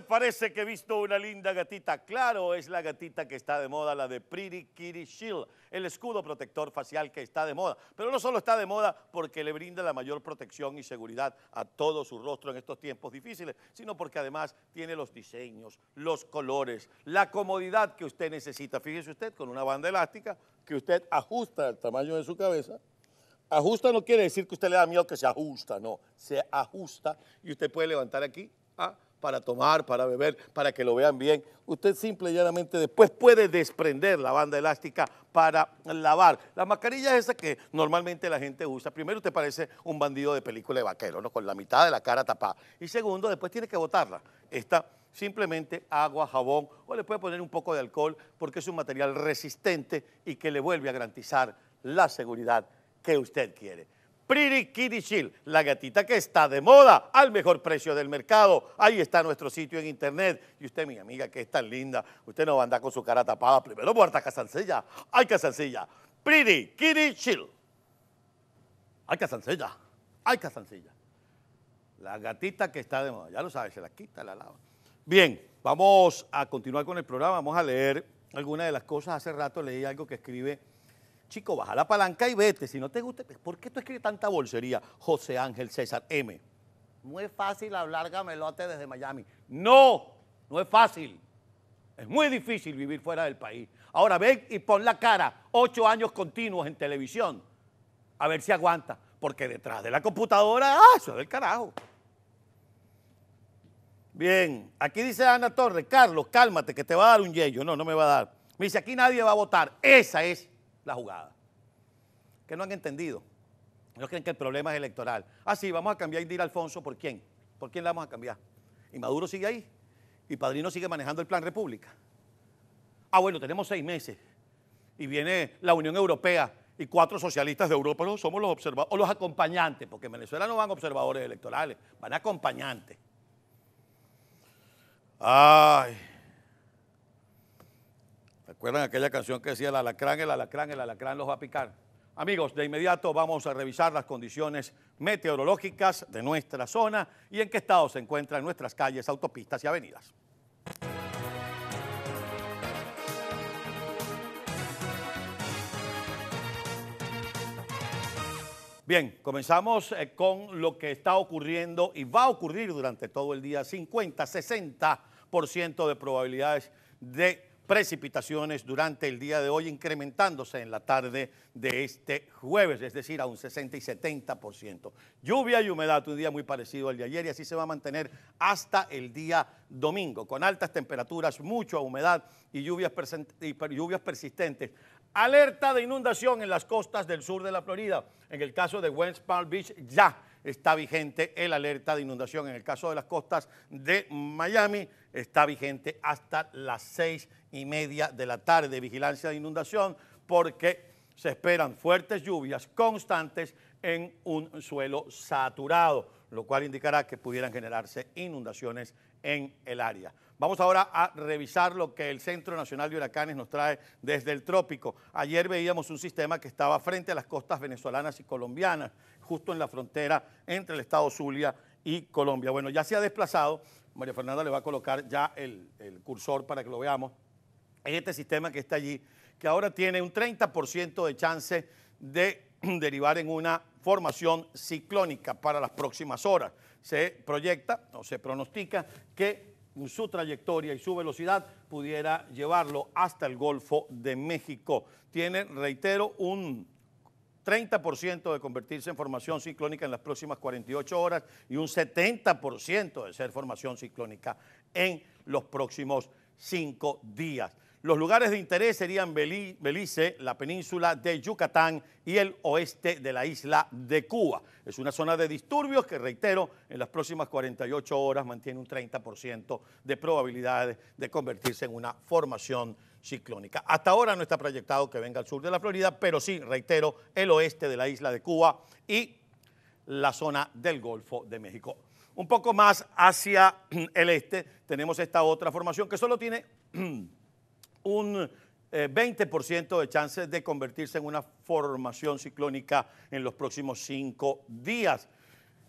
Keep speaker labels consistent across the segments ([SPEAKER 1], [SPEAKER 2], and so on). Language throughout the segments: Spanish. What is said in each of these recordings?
[SPEAKER 1] parece que he visto una linda gatita. Claro, es la gatita que está de moda, la de Pretty Kitty Shield, el escudo protector facial que está de moda. Pero no solo está de moda porque le brinda la mayor protección y seguridad a todo su rostro en estos tiempos difíciles, sino porque además tiene los diseños, los colores, la comodidad que usted necesita. Fíjese usted con una banda elástica que usted ajusta al tamaño de su cabeza Ajusta no quiere decir que usted le da miedo que se ajusta, no. Se ajusta y usted puede levantar aquí ah, para tomar, para beber, para que lo vean bien. Usted simple y llanamente después puede desprender la banda elástica para lavar. La mascarilla es esa que normalmente la gente usa. Primero usted parece un bandido de película de vaquero, ¿no? Con la mitad de la cara tapada. Y segundo, después tiene que botarla. Esta simplemente agua, jabón o le puede poner un poco de alcohol porque es un material resistente y que le vuelve a garantizar la seguridad que usted quiere. Chill, la gatita que está de moda al mejor precio del mercado. Ahí está nuestro sitio en internet. Y usted, mi amiga, que es tan linda, usted no va a andar con su cara tapada. Primero muerta casancilla. Ay, casancilla. Chill. Ay, casancilla. Ay, casancilla. La gatita que está de moda. Ya lo sabe, se la quita, la lava. Bien, vamos a continuar con el programa. Vamos a leer algunas de las cosas. Hace rato leí algo que escribe Chico, baja la palanca y vete. Si no te gusta, ¿por qué tú escribes tanta bolsería, José Ángel César M? No es fácil hablar gamelote desde Miami. No, no es fácil. Es muy difícil vivir fuera del país. Ahora ven y pon la cara ocho años continuos en televisión. A ver si aguanta. Porque detrás de la computadora, ¡ah, eso es del carajo! Bien, aquí dice Ana Torres, Carlos, cálmate que te va a dar un yello. No, no me va a dar. Me dice, aquí nadie va a votar. Esa es la jugada. Que no han entendido. No creen que el problema es electoral. Ah, sí, vamos a cambiar Indira Alfonso, ¿por quién? ¿Por quién la vamos a cambiar? Y Maduro sigue ahí. Y Padrino sigue manejando el Plan República. Ah, bueno, tenemos seis meses. Y viene la Unión Europea y cuatro socialistas de Europa. No, somos los observadores, o los acompañantes, porque en Venezuela no van observadores electorales, van acompañantes. Ay, aquella canción que decía el alacrán, el alacrán, el alacrán los va a picar? Amigos, de inmediato vamos a revisar las condiciones meteorológicas de nuestra zona y en qué estado se encuentran nuestras calles, autopistas y avenidas. Bien, comenzamos eh, con lo que está ocurriendo y va a ocurrir durante todo el día, 50, 60% de probabilidades de precipitaciones durante el día de hoy, incrementándose en la tarde de este jueves, es decir, a un 60 y 70%. Lluvia y humedad, un día muy parecido al de ayer y así se va a mantener hasta el día domingo, con altas temperaturas, mucha humedad y lluvias, persistentes. Alerta de inundación en las costas del sur de la Florida, en el caso de West Palm Beach, ya está vigente el alerta de inundación. En el caso de las costas de Miami, está vigente hasta las 6 y media de la tarde vigilancia de inundación porque se esperan fuertes lluvias constantes en un suelo saturado, lo cual indicará que pudieran generarse inundaciones en el área. Vamos ahora a revisar lo que el Centro Nacional de Huracanes nos trae desde el trópico. Ayer veíamos un sistema que estaba frente a las costas venezolanas y colombianas, justo en la frontera entre el estado Zulia y Colombia. Bueno, ya se ha desplazado. María Fernanda le va a colocar ya el cursor para que lo veamos. En este sistema que está allí, que ahora tiene un 30% de chance de derivar en una formación ciclónica para las próximas horas. Se proyecta o se pronostica que su trayectoria y su velocidad pudiera llevarlo hasta el Golfo de México. Tiene, reitero, un 30% de convertirse en formación ciclónica en las próximas 48 horas y un 70% de ser formación ciclónica en los próximos cinco días. Los lugares de interés serían Belice, la península de Yucatán y el oeste de la isla de Cuba. Es una zona de disturbios que, reitero, en las próximas 48 horas mantiene un 30% de probabilidades de convertirse en una formación ciclónica. Hasta ahora no está proyectado que venga al sur de la Florida, pero sí, reitero, el oeste de la isla de Cuba y la zona del Golfo de México. Un poco más hacia el este tenemos esta otra formación que solo tiene un 20% eh, de chances de convertirse en una formación ciclónica en los próximos cinco días.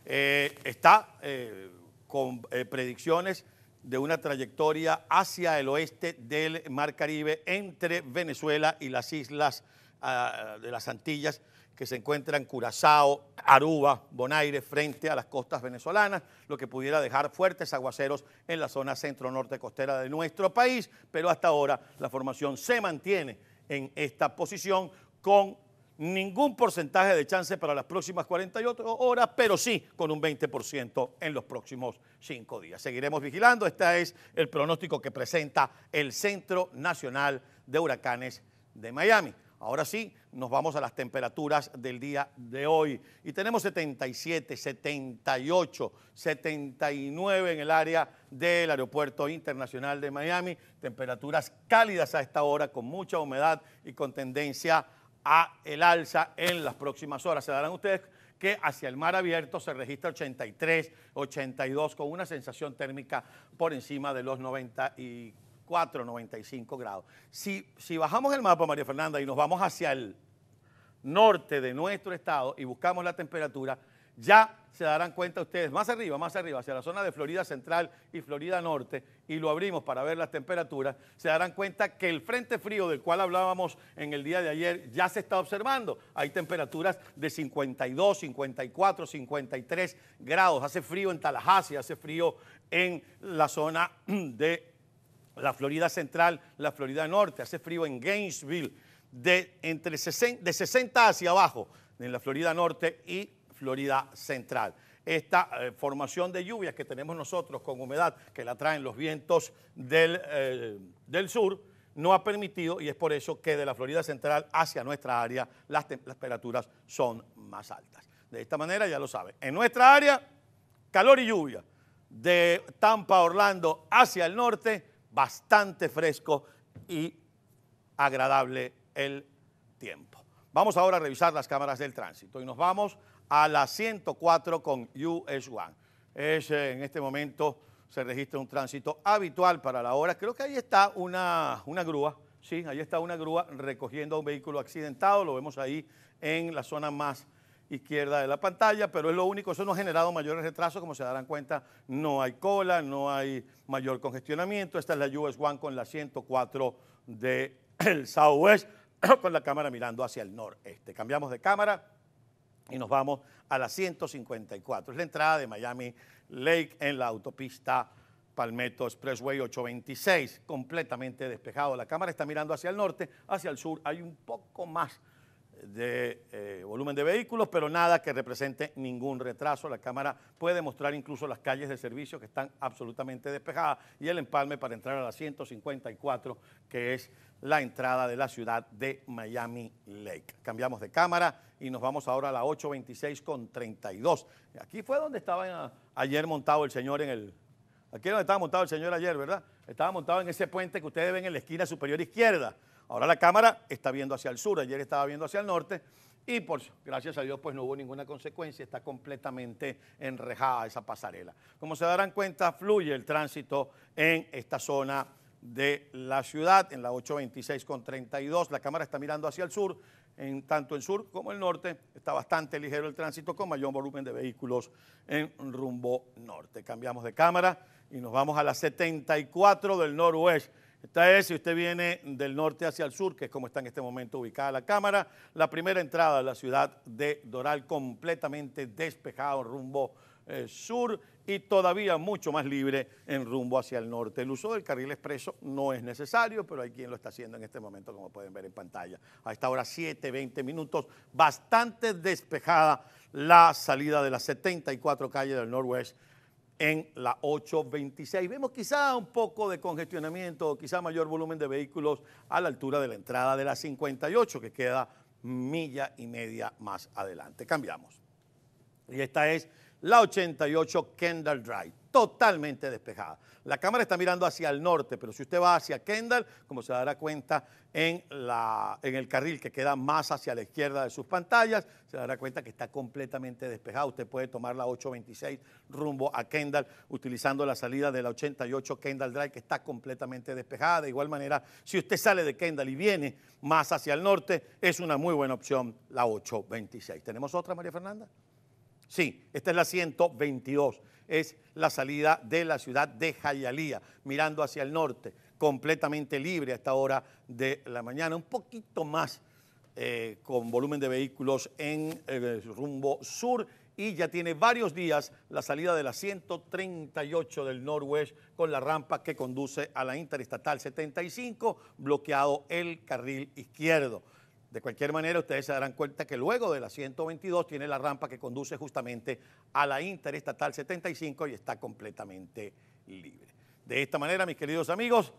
[SPEAKER 1] Eh, está eh, con predicciones de una trayectoria hacia el oeste del Mar Caribe entre Venezuela y las islas ah, de las Antillas que se encuentra en Curazao, Aruba, Bonaire, frente a las costas venezolanas, lo que pudiera dejar fuertes aguaceros en la zona centro-norte costera de nuestro país, pero hasta ahora la formación se mantiene en esta posición con ningún porcentaje de chance para las próximas 48 horas, pero sí con un 20% en los próximos 5 días. Seguiremos vigilando. Este es el pronóstico que presenta el Centro Nacional de Huracanes de Miami. Ahora sí, nos vamos a las temperaturas del día de hoy. Y tenemos 77, 78, 79 en el área del Aeropuerto Internacional de Miami. Temperaturas cálidas a esta hora, con mucha humedad y con tendencia a el alza en las próximas horas. Se darán ustedes que hacia el mar abierto se registra 83, 82, con una sensación térmica por encima de los 94. 94, 95 grados. Si, si bajamos el mapa, María Fernanda, y nos vamos hacia el norte de nuestro estado y buscamos la temperatura, ya se darán cuenta ustedes, más arriba, más arriba, hacia la zona de Florida Central y Florida Norte, y lo abrimos para ver las temperaturas, se darán cuenta que el frente frío del cual hablábamos en el día de ayer ya se está observando. Hay temperaturas de 52, 54, 53 grados. Hace frío en Tallahassee, hace frío en la zona de la Florida Central, la Florida Norte, hace frío en Gainesville, de, entre 60, hacia abajo, en la Florida Norte y Florida Central. Esta eh, formación de lluvias que tenemos nosotros con humedad, que la traen los vientos del, eh, del sur, no ha permitido y es por eso que de la Florida Central hacia nuestra área las temperaturas son más altas. De esta manera ya lo saben. En nuestra área, calor y lluvia. De Tampa, Orlando hacia el norte, bastante fresco y agradable el tiempo. Vamos ahora a revisar las cámaras del tránsito y nos vamos a la 104 con US1. Eh, en este momento se registra un tránsito habitual para la hora. Creo que ahí está una, una grúa, sí, ahí está una grúa recogiendo un vehículo accidentado. Lo vemos ahí en la zona más izquierda de la pantalla, pero es lo único, eso no ha generado mayores retrasos, como se darán cuenta, no hay cola, no hay mayor congestionamiento, esta es la US One con la 104 del de Southwest, con la cámara mirando hacia el noreste. Cambiamos de cámara y nos vamos a la 154, es la entrada de Miami Lake en la autopista Palmetto Expressway 826, completamente despejado, la cámara está mirando hacia el norte, hacia el sur hay un poco más de eh, volumen de vehículos, pero nada que represente ningún retraso. La cámara puede mostrar incluso las calles de servicio que están absolutamente despejadas y el empalme para entrar a la 154, que es la entrada de la ciudad de Miami Lake. Cambiamos de cámara y nos vamos ahora a la 826 con 32. Aquí fue donde estaba eh, ayer montado el señor en el... Aquí es donde estaba montado el señor ayer, ¿verdad? Estaba montado en ese puente que ustedes ven en la esquina superior izquierda. Ahora la cámara está viendo hacia el sur, ayer estaba viendo hacia el norte y por gracias a Dios pues no hubo ninguna consecuencia, está completamente enrejada esa pasarela. Como se darán cuenta, fluye el tránsito en esta zona de la ciudad, en la 826 con 32, la cámara está mirando hacia el sur, en tanto el sur como el norte está bastante ligero el tránsito con mayor volumen de vehículos en rumbo norte. Cambiamos de cámara y nos vamos a la 74 del noroeste esta es, si usted viene del norte hacia el sur, que es como está en este momento ubicada la cámara, la primera entrada a la ciudad de Doral completamente despejado rumbo eh, sur y todavía mucho más libre en rumbo hacia el norte. El uso del carril expreso no es necesario, pero hay quien lo está haciendo en este momento, como pueden ver en pantalla. A esta hora 7, 20 minutos, bastante despejada la salida de las 74 calles del Northwest en la 826. Vemos quizá un poco de congestionamiento, quizá mayor volumen de vehículos a la altura de la entrada de la 58, que queda milla y media más adelante. Cambiamos. Y esta es la 88 Kendall Drive totalmente despejada. La cámara está mirando hacia el norte, pero si usted va hacia Kendall, como se dará cuenta en, la, en el carril que queda más hacia la izquierda de sus pantallas, se dará cuenta que está completamente despejada Usted puede tomar la 826 rumbo a Kendall utilizando la salida de la 88 Kendall Drive, que está completamente despejada. De igual manera, si usted sale de Kendall y viene más hacia el norte, es una muy buena opción la 826. ¿Tenemos otra, María Fernanda? Sí, esta es la 122 es la salida de la ciudad de Jayalía, mirando hacia el norte, completamente libre a esta hora de la mañana, un poquito más eh, con volumen de vehículos en eh, rumbo sur y ya tiene varios días la salida de la 138 del Norwest con la rampa que conduce a la Interestatal 75, bloqueado el carril izquierdo. De cualquier manera, ustedes se darán cuenta que luego de la 122 tiene la rampa que conduce justamente a la Interestatal 75 y está completamente libre. De esta manera, mis queridos amigos,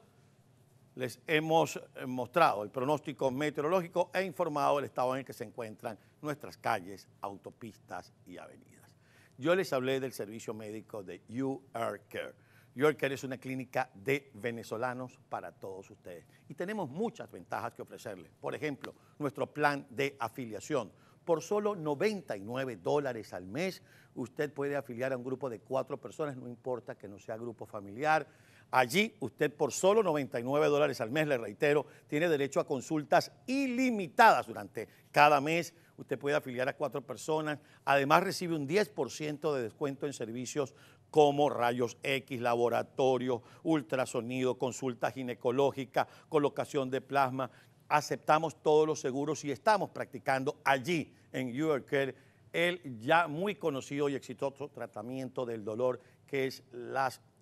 [SPEAKER 1] les hemos mostrado el pronóstico meteorológico e informado el estado en el que se encuentran nuestras calles, autopistas y avenidas. Yo les hablé del servicio médico de UR Care Yorker es una clínica de venezolanos para todos ustedes. Y tenemos muchas ventajas que ofrecerles. Por ejemplo, nuestro plan de afiliación. Por solo 99 dólares al mes, usted puede afiliar a un grupo de cuatro personas, no importa que no sea grupo familiar. Allí usted por solo 99 dólares al mes, le reitero, tiene derecho a consultas ilimitadas durante cada mes. Usted puede afiliar a cuatro personas. Además recibe un 10% de descuento en servicios como rayos X, laboratorios, ultrasonido, consulta ginecológica, colocación de plasma. Aceptamos todos los seguros y estamos practicando allí en YourCare el ya muy conocido y exitoso tratamiento del dolor que es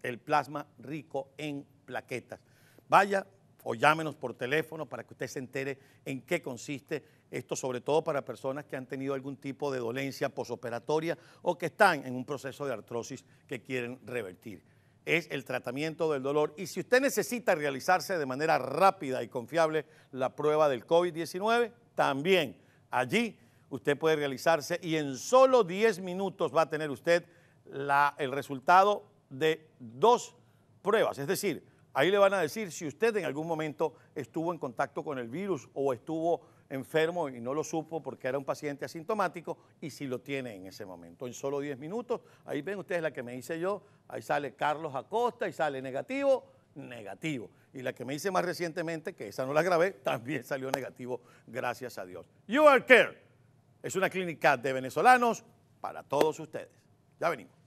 [SPEAKER 1] el plasma rico en plaquetas. Vaya, o llámenos por teléfono para que usted se entere en qué consiste esto, sobre todo para personas que han tenido algún tipo de dolencia posoperatoria o que están en un proceso de artrosis que quieren revertir. Es el tratamiento del dolor y si usted necesita realizarse de manera rápida y confiable la prueba del COVID-19, también allí usted puede realizarse y en solo 10 minutos va a tener usted la, el resultado de dos pruebas, es decir, Ahí le van a decir si usted en algún momento estuvo en contacto con el virus o estuvo enfermo y no lo supo porque era un paciente asintomático y si lo tiene en ese momento. En solo 10 minutos, ahí ven ustedes la que me hice yo, ahí sale Carlos Acosta y sale negativo, negativo. Y la que me hice más recientemente, que esa no la grabé, también salió negativo, gracias a Dios. You Are Care es una clínica de venezolanos para todos ustedes. Ya venimos.